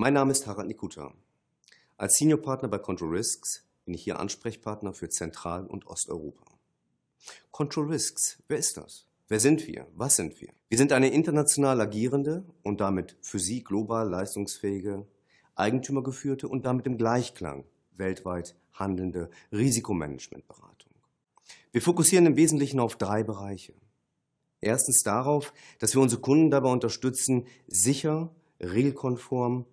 Mein Name ist Harald Nikuta. Als Senior Partner bei Control Risks bin ich hier Ansprechpartner für Zentral- und Osteuropa. Control Risks, wer ist das? Wer sind wir? Was sind wir? Wir sind eine international agierende und damit für Sie global leistungsfähige, eigentümergeführte und damit im Gleichklang weltweit handelnde Risikomanagementberatung. Wir fokussieren im Wesentlichen auf drei Bereiche. Erstens darauf, dass wir unsere Kunden dabei unterstützen, sicher, regelkonform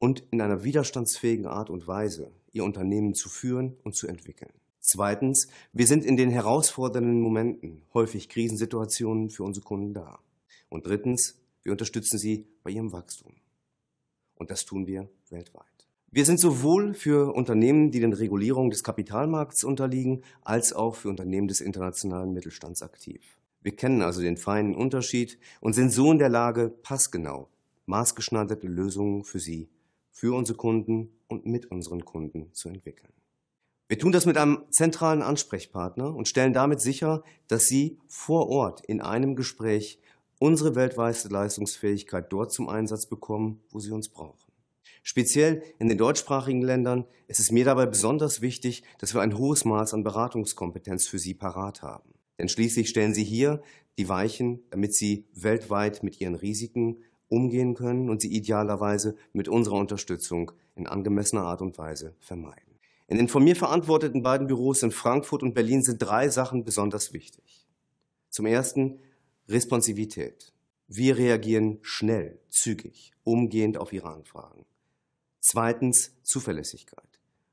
und in einer widerstandsfähigen Art und Weise ihr Unternehmen zu führen und zu entwickeln. Zweitens, wir sind in den herausfordernden Momenten, häufig Krisensituationen für unsere Kunden da. Und drittens, wir unterstützen sie bei ihrem Wachstum. Und das tun wir weltweit. Wir sind sowohl für Unternehmen, die den Regulierungen des Kapitalmarkts unterliegen, als auch für Unternehmen des internationalen Mittelstands aktiv. Wir kennen also den feinen Unterschied und sind so in der Lage, passgenau maßgeschneiderte Lösungen für sie für unsere Kunden und mit unseren Kunden zu entwickeln. Wir tun das mit einem zentralen Ansprechpartner und stellen damit sicher, dass Sie vor Ort in einem Gespräch unsere weltweite Leistungsfähigkeit dort zum Einsatz bekommen, wo Sie uns brauchen. Speziell in den deutschsprachigen Ländern ist es mir dabei besonders wichtig, dass wir ein hohes Maß an Beratungskompetenz für Sie parat haben. Denn schließlich stellen Sie hier die Weichen, damit Sie weltweit mit Ihren Risiken umgehen können und sie idealerweise mit unserer Unterstützung in angemessener Art und Weise vermeiden. In den von mir verantworteten beiden Büros in Frankfurt und Berlin sind drei Sachen besonders wichtig. Zum Ersten Responsivität. Wir reagieren schnell, zügig, umgehend auf Ihre Anfragen. Zweitens Zuverlässigkeit.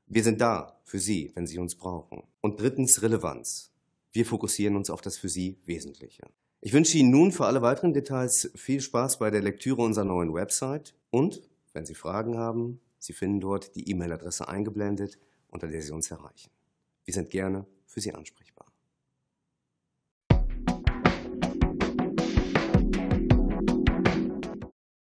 Wir sind da für Sie, wenn Sie uns brauchen. Und drittens Relevanz. Wir fokussieren uns auf das für Sie Wesentliche. Ich wünsche Ihnen nun für alle weiteren Details viel Spaß bei der Lektüre unserer neuen Website und, wenn Sie Fragen haben, Sie finden dort die E-Mail-Adresse eingeblendet, unter der Sie uns erreichen. Wir sind gerne für Sie ansprechbar.